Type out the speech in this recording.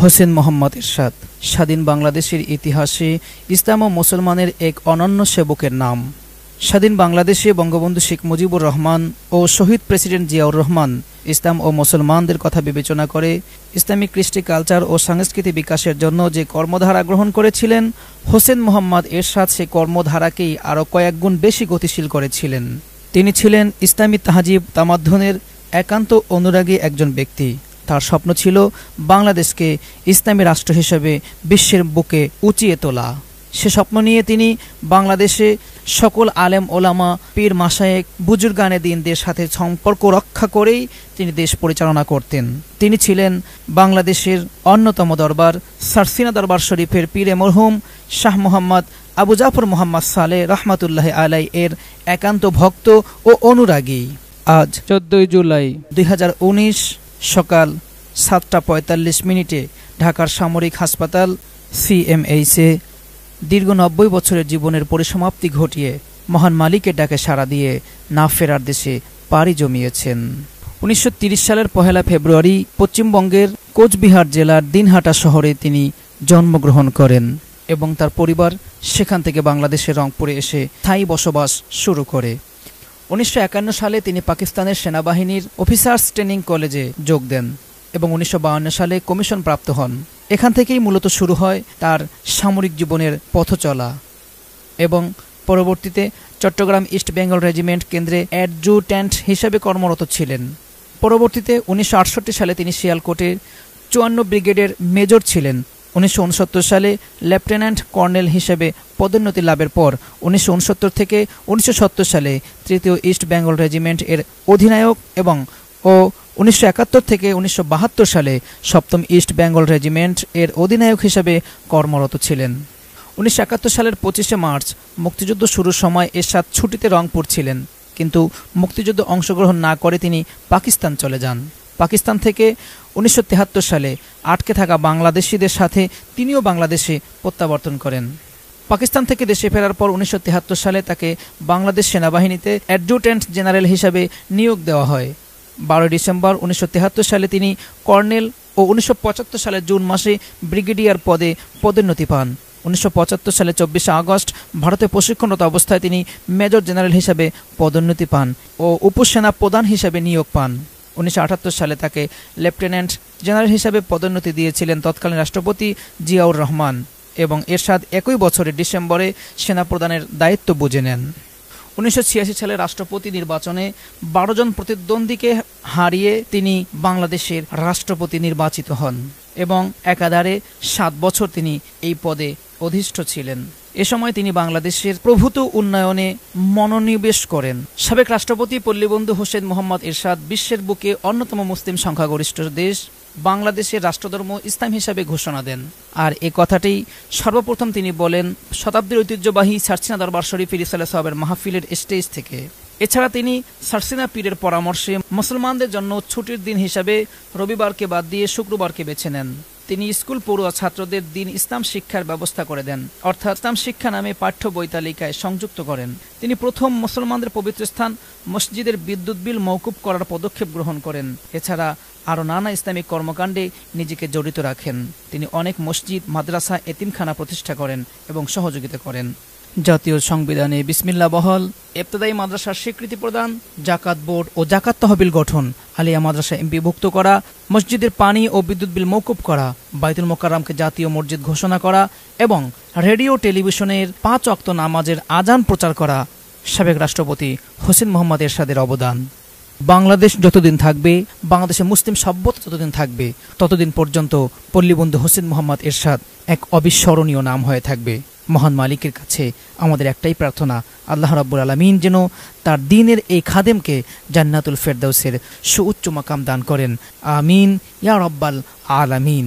হোসেন মোহাম্মদ ইরশাদ স্বাধীন বাংলাদেশের ইতিহাসে ইসলাম ও মুসলমানের এক অনন্য সেবকের নাম স্বাধীন বাংলাদেশে বঙ্গবন্ধু শেখ মুজিবুর রহমান ও শহীদ প্রেসিডেন্ট জিয়াউর রহমান ইসলাম ও মুসলমানদের কথা বিবেচনা করে ইসলামিক কৃষ্টি কালচার ও সংস্কৃতি বিকাশের জন্য যে কর্মধারা গ্রহণ করেছিলেন হোসেন মোহাম্মদ এরশাদ সে কর্মধারাকেই আরও কয়েকগুণ বেশি গতিশীল করেছিলেন তিনি ছিলেন ইসলামী তাহাজিব তামাধ্যনের একান্ত অনুরাগী একজন ব্যক্তি তার স্বপ্ন ছিল বাংলাদেশকে ইসলামী রাষ্ট্র হিসেবে বিশ্বের বুকে উঁচিয়ে তোলা সে স্বপ্ন নিয়ে তিনি বাংলাদেশে সকল আলেম ওলামা পীর মাসায়েক বুজুর্গানে দিনদের সাথে সম্পর্ক রক্ষা করেই তিনি দেশ পরিচালনা করতেন তিনি ছিলেন বাংলাদেশের অন্যতম দরবার সারসিনা দরবার শরীফের পীরে মরহুম শাহ মোহাম্মদ আবু জাফর মোহাম্মদ সালে রহমাতুল্লাহ আলাই এর একান্ত ভক্ত ও অনুরাগী আজ চোদ্দই জুলাই দুই সকাল সাতটা পঁয়তাল্লিশ মিনিটে ঢাকার সামরিক হাসপাতাল সিএমএইচে দীর্ঘ নব্বই বছরের জীবনের পরিসমাপ্তি ঘটিয়ে মহান মালিকের ডাকে সাড়া দিয়ে না ফেরার দেশে পাড়ি জমিয়েছেন উনিশশো সালের পহেলা ফেব্রুয়ারি পশ্চিমবঙ্গের কোচবিহার জেলার দিনহাটা শহরে তিনি জন্মগ্রহণ করেন এবং তার পরিবার সেখান থেকে বাংলাদেশের রংপুরে এসে স্থায়ী বসবাস শুরু করে উনিশশো সালে তিনি পাকিস্তানের সেনাবাহিনীর অফিসার্স ট্রেনিং কলেজে যোগ দেন এবং উনিশশো সালে কমিশন প্রাপ্ত হন এখান থেকেই মূলত শুরু হয় তার সামরিক জীবনের পথ চলা এবং পরবর্তীতে চট্টগ্রাম ইস্ট বেঙ্গল রেজিমেন্ট কেন্দ্রে অ্যাডজুট্যান্ট হিসেবে কর্মরত ছিলেন পরবর্তীতে উনিশশো সালে তিনি শিয়ালকোটের চুয়ান্ন ব্রিগেডের মেজর ছিলেন উনিশশো সালে লেফটেন্যান্ট কর্নেল হিসেবে পদোন্নতি লাভের পর উনিশশো থেকে উনিশশো সালে তৃতীয় ইস্ট বেঙ্গল রেজিমেন্ট এর অধিনায়ক এবং ও উনিশশো থেকে উনিশশো সালে সপ্তম ইস্ট বেঙ্গল রেজিমেন্ট এর অধিনায়ক হিসেবে কর্মরত ছিলেন উনিশশো সালের পঁচিশে মার্চ মুক্তিযুদ্ধ শুরুর সময় এরশাদ ছুটিতে রংপুর ছিলেন কিন্তু মুক্তিযুদ্ধে অংশগ্রহণ না করে তিনি পাকিস্তান চলে যান পাকিস্তান থেকে উনিশশো সালে আটকে থাকা বাংলাদেশিদের সাথে তিনিও বাংলাদেশে প্রত্যাবর্তন করেন পাকিস্তান থেকে দেশে ফেরার পর উনিশশো সালে তাকে বাংলাদেশ সেনাবাহিনীতে অ্যাডজুটেন্ট জেনারেল হিসাবে নিয়োগ দেওয়া হয় বারোই ডিসেম্বর উনিশশো সালে তিনি কর্নেল ও উনিশশো সালে জুন মাসে ব্রিগেডিয়ার পদে পদোন্নতি পান উনিশশো সালে চব্বিশে আগস্ট ভারতে প্রশিক্ষণরত অবস্থায় তিনি মেজর জেনারেল হিসাবে পদোন্নতি পান ও উপসেনা প্রধান হিসাবে নিয়োগ পান উনিশশো সালে তাকে লেফটেন্যান্ট জেনারেল হিসাবে পদোন্নতি দিয়েছিলেন তৎকালীন রাষ্ট্রপতি জিয়াউর রহমান এবং এরশাদ একই বছরের ডিসেম্বরে সেনা প্রদানের দায়িত্ব বুঝে নেন উনিশশো সালে রাষ্ট্রপতি নির্বাচনে বারো জন প্রতিদ্বন্দ্বীকে হারিয়ে তিনি বাংলাদেশের রাষ্ট্রপতি নির্বাচিত হন এবং একাধারে সাত বছর তিনি এই পদে অধিষ্ঠ ছিলেন এ সময় তিনি বাংলাদেশের প্রভূত উন্নয়নে মনোনিবেশ করেন সাবেক রাষ্ট্রপতি পল্লীবন্ধু হোসেন মোহাম্মদ এরশাদ বিশ্বের বুকে অন্যতম মুসলিম সংখ্যাগরিষ্ঠ দেশ বাংলাদেশের রাষ্ট্রধর্ম ইসলাম হিসাবে ঘোষণা দেন আর এ কথাটি সর্বপ্রথম তিনি বলেন শতাব্দীর ঐতিহ্যবাহী সার্সিনা দরবার শরীফ ইরিসাল্লাহ সাহেবের মাহফিলের স্টেজ থেকে এছাড়া তিনি সার্সিনা পীরের পরামর্শে মুসলমানদের জন্য ছুটির দিন হিসাবে রবিবারকে বাদ দিয়ে শুক্রবারকে বেছে নেন তিনি স্কুল পড়ুয়া ছাত্রদের দিন ইসলাম শিক্ষার ব্যবস্থা করে দেন অর্থাৎ ইসলাম শিক্ষা নামে পাঠ্য বই তালিকায় সংযুক্ত করেন তিনি প্রথম মুসলমানদের পবিত্র স্থান মসজিদের বিদ্যুৎ বিল মৌকুব করার পদক্ষেপ গ্রহণ করেন এছাড়া আরও নানা ইসলামিক কর্মকাণ্ডে নিজেকে জড়িত রাখেন তিনি অনেক মসজিদ মাদ্রাসা এতিমখানা প্রতিষ্ঠা করেন এবং সহযোগিতা করেন জাতীয় সংবিধানে বিসমিল্লা বহল এবতদায়ী মাদ্রাসার স্বীকৃতি প্রদান জাকাত বোর্ড ও জাকাত তহবিল গঠন আলিয়া মাদ্রাসা এমপি ভুক্ত করা মসজিদের পানি ও বিদ্যুৎ বিল মৌকুব করা বাইতুল মোকারামকে জাতীয় মসজিদ ঘোষণা করা এবং রেডিও টেলিভিশনের পাঁচ অক্ত নামাজের আজান প্রচার করা সাবেক রাষ্ট্রপতি হোসেন মোহাম্মদ এরশাদের অবদান বাংলাদেশ যতদিন থাকবে বাংলাদেশে মুসলিম সভ্যতা যতদিন থাকবে ততদিন পর্যন্ত পল্লীবন্ধু হোসেন মোহাম্মদ এরশাদ এক অবিস্মরণীয় নাম হয়ে থাকবে মহান মালিকের কাছে আমাদের একটাই প্রার্থনা আল্লাহ রাব্বুল আলমিন যেন তার দিনের এই খাদেমকে জান্নাতুল ফেরদাউসের সুউচ্চ মাকাম দান করেন আমিন ইয়া রব্বাল আলামিন